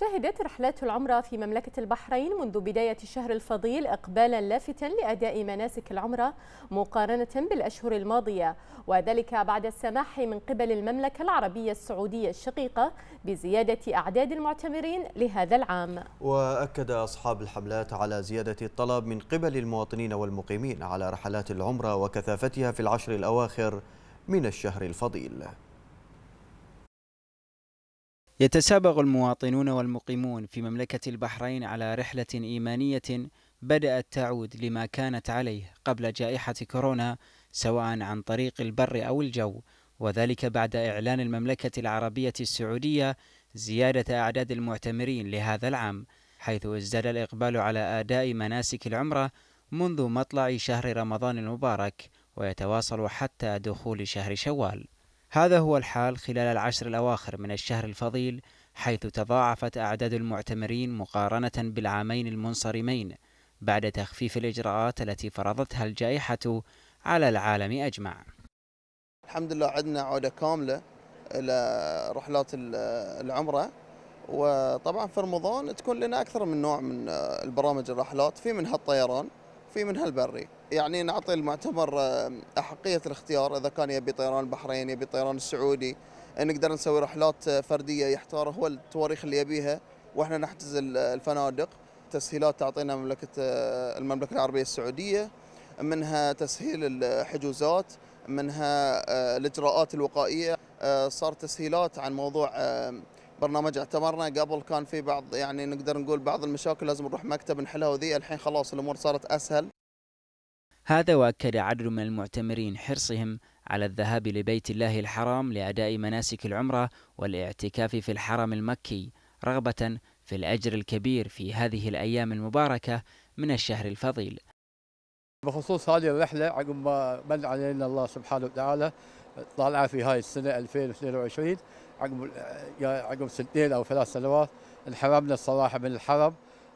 شهدت رحلات العمرة في مملكة البحرين منذ بداية الشهر الفضيل إقبالا لافتا لأداء مناسك العمرة مقارنة بالأشهر الماضية وذلك بعد السماح من قبل المملكة العربية السعودية الشقيقة بزيادة أعداد المعتمرين لهذا العام وأكد أصحاب الحملات على زيادة الطلب من قبل المواطنين والمقيمين على رحلات العمرة وكثافتها في العشر الأواخر من الشهر الفضيل يتسابق المواطنون والمقيمون في مملكة البحرين على رحلة إيمانية بدأت تعود لما كانت عليه قبل جائحة كورونا سواء عن طريق البر أو الجو وذلك بعد إعلان المملكة العربية السعودية زيادة أعداد المعتمرين لهذا العام حيث ازداد الإقبال على أداء مناسك العمرة منذ مطلع شهر رمضان المبارك ويتواصل حتى دخول شهر شوال هذا هو الحال خلال العشر الأواخر من الشهر الفضيل حيث تضاعفت أعداد المعتمرين مقارنة بالعامين المنصرمين بعد تخفيف الإجراءات التي فرضتها الجائحة على العالم أجمع الحمد لله عندنا عودة كاملة إلى رحلات العمرة وطبعا في رمضان تكون لنا أكثر من نوع من البرامج الرحلات في منها الطيران في منها البري يعني نعطي المعتمر أحقية الاختيار إذا كان يبي طيران البحرين يبي طيران السعودي نقدر نسوي رحلات فردية يحتار هو التواريخ اللي يبيها وإحنا نحجز الفنادق تسهيلات تعطينا مملكة آه، المملكة العربية السعودية منها تسهيل الحجوزات منها آه، الإجراءات الوقائية آه، صار تسهيلات عن موضوع برنامج اعتمرنا قبل كان في بعض يعني نقدر نقول بعض المشاكل لازم نروح مكتب نحلها وذي الحين خلاص الامور صارت اسهل هذا واكد عدد من المعتمرين حرصهم على الذهاب لبيت الله الحرام لاداء مناسك العمره والاعتكاف في الحرم المكي رغبه في الاجر الكبير في هذه الايام المباركه من الشهر الفضيل. بخصوص هذه الرحله عقب ما من علينا الله سبحانه وتعالى طالعه في هاي السنه 2022 عقب عقب سنتين او ثلاث سنوات انحرمنا الصراحه من الحرم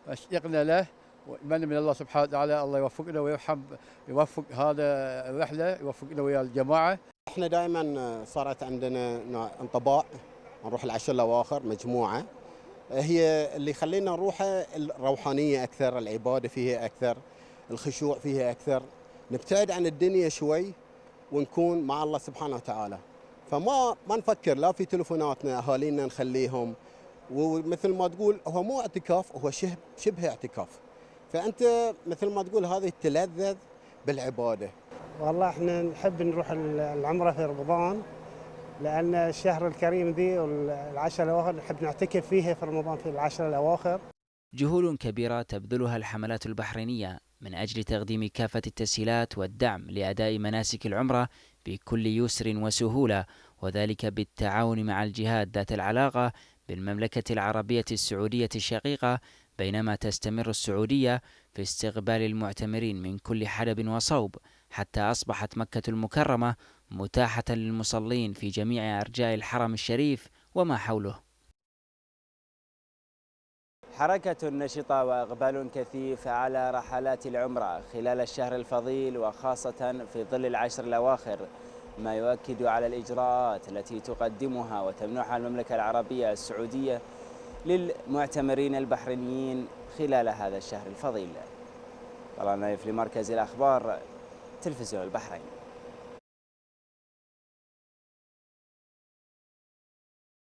اشتقنا له ونتمنى من الله سبحانه وتعالى الله يوفقنا ويرحم يوفق هذا الرحله يوفقنا ويا الجماعه. احنا دائما صارت عندنا انطباع نروح العشر الاواخر مجموعه هي اللي خلينا نروحها الروحانيه اكثر، العباده فيها اكثر، الخشوع فيها اكثر، نبتعد عن الدنيا شوي ونكون مع الله سبحانه وتعالى فما ما نفكر لا في تلفوناتنا اهالينا نخليهم ومثل ما تقول هو مو اعتكاف هو شبه, اعتكاف فانت مثل ما تقول هذه تلذذ بالعباده والله احنا نحب نروح العمره في رمضان لان الشهر الكريم ذي والعشر الاواخر نحب نعتكف فيها في رمضان في العشر الاواخر جهول كبيره تبذلها الحملات البحرينيه من أجل تقديم كافة التسهيلات والدعم لأداء مناسك العمرة بكل يسر وسهولة وذلك بالتعاون مع الجهات ذات العلاقة بالمملكة العربية السعودية الشقيقة بينما تستمر السعودية في استقبال المعتمرين من كل حدب وصوب حتى أصبحت مكة المكرمة متاحة للمصلين في جميع أرجاء الحرم الشريف وما حوله حركة نشطة وإقبال كثيف على رحلات العمرة خلال الشهر الفضيل وخاصة في ظل العشر الأواخر ما يؤكد على الإجراءات التي تقدمها وتمنحها المملكة العربية السعودية للمعتمرين البحرينيين خلال هذا الشهر الفضيل طلال نايف لمركز الأخبار تلفزيون البحرين